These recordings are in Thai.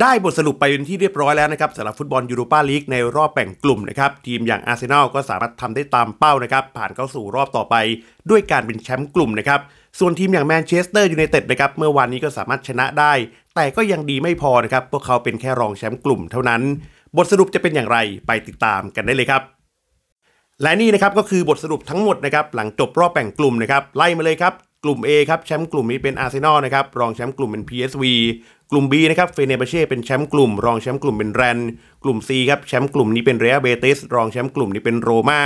ได้บทสรุปไปเป็นที่เรียบร้อยแล้วนะครับสำหรับฟุตบอลยูโรปาลีกในรอบแบ่งกลุ่มนะครับทีมอย่างอาร์เซนอลก็สามารถทำได้ตามเป้านะครับ ผ่านเข้าสู่รอบต่อไป ด้วยการเป็นแชมป์กลุ่มนะครับส่วนทีมอย่างแมนเชสเตอร์ยูไนเต็ดนะครับ เมื่อวานนี้ก็สามารถชนะได้ แต่ก็ยังดีไม่พอนะครับ พวกเขาเป็นแค่รองแชมป์กลุ่มเท่านั้น บทสรุปจะเป็นอย่างไรไปติดตามกันได้เลยครับ และนี่นะครับก็คือบทสรุปทั้งหมดนะครับหลังจบรอบแบ่งกลุ่มนะครับไล่มาเลยครับกลุ่ม A ครับแชมป์กลุ่มนี้เป็นอาร์เซนอลนะครับรองแชมป์กลุ่มเป็น PSV กลุ่ม B นะครับเฟเนเบเช่เป็นแชมป์กลุ่ม รองแชมป์กลุ่มเป็นแรน กลุ่ม C ครับแชมป์กลุ่มนี้เป็นเรอัลเบติสรองแชมป์กลุ่มนี้เป็นโรมา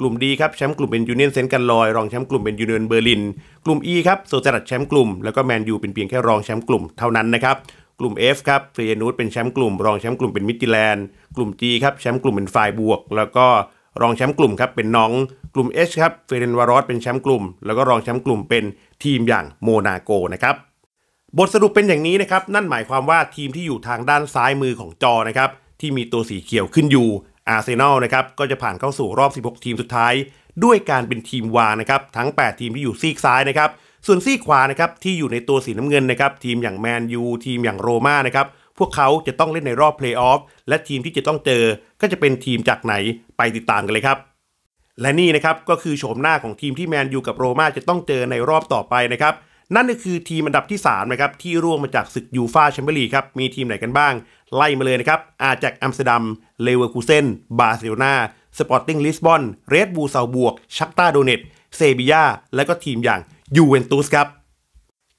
กลุ่ม D ครับแชมป์กลุ่มเป็นยูเนียนเซนต์กันลอยรองแชมป์กลุ่มเป็นยูเนียนเบอร์ลิน กลุ่ม E ครับโซเซรัตแชมป์กลุ่มแล้วก็แมนยูเป็นเพียงแค่รองแชมป์กลุ่มเท่านั้นนะครับกลุ่ม F ครับเฟยนูตเป็นแชมป์กลุ่ม รองแชมป์กลุ่มเป็นมิจิแลนด์กลุ่ม G ครับแชมป์กลุ่มเป็นฝ่ายบวก แล้วก็รองแชมป์กลุ่มครับเป็นน้องกลุ่ม H ครับเฟเรนวารอสเป็นแชมป์กลุ่มแล้วก็รองแชมป์กลุ่มเป็นทีมอย่างโมนาโกนะครับบทสรุปเป็นอย่างนี้นะครับนั่นหมายความว่าทีมที่อยู่ทางด้านซ้ายมือของจอนะครับที่มีตัวสีเขียวขึ้นอยู่อาร์เซนอลนะครับก็จะผ่านเข้าสู่รอบ 16 ทีมสุดท้าย ด้วยการเป็นทีมวานะครับทั้ง 8 ทีมที่อยู่ซีกซ้ายนะครับส่วนซีกขวานะครับที่อยู่ในตัวสีน้ำเงินนะครับทีมอย่างแมนยูทีมอย่างโรม่านะครับพวกเขาจะต้องเล่นในรอบเพลย์ออฟและทีมที่จะต้องเจอ ก็จะเป็นทีมจากไหนไปติดตามกันเลยครับ และนี่นะครับก็คือโฉมหน้าของทีมที่แมนยูกับโรม่าจะต้องเจอในรอบต่อไปนะครับนั่นก็คือทีมอันดับที่3นะครับที่ร่วงมาจากศึกยูฟาแชมเปี้ยนลีกครับมีทีมไหนกันบ้าง ไล่มาเลยนะครับอาจากอัมสเตอร์ดัมเลเวอร์คูเซนบาร์เซโลนาสปอร์ติ้งลิสบอนเรดบูลซาบวกชักตาโดเนตเซบียาและก็ทีมอย่างยูเวนตุสครับ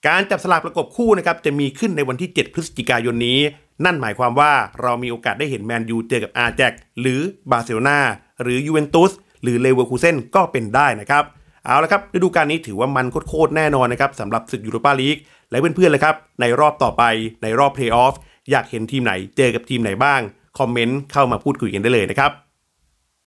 การจับสลากประกบคู่นะครับจะมีขึ้นในวันที่ 7 พฤศจิกายนนี้ นั่นหมายความว่าเรามีโอกาสได้เห็นแมนยูเจอกับอาแจกหรือบาร์เซโลนาหรือยูเวนตุสหรือเลเวอร์คูเซนก็เป็นได้นะครับ เอาละครับ ฤดูกาลนี้ถือว่ามันโคตรแน่นอนนะครับสำหรับศึกยูโรปาลีกและเพื่อนๆเลยครับ ในรอบต่อไปในรอบเพลย์ออฟอยากเห็นทีมไหนเจอกับทีมไหนบ้างคอมเมนต์เข้ามาพูดคุยกันได้เลยนะครับ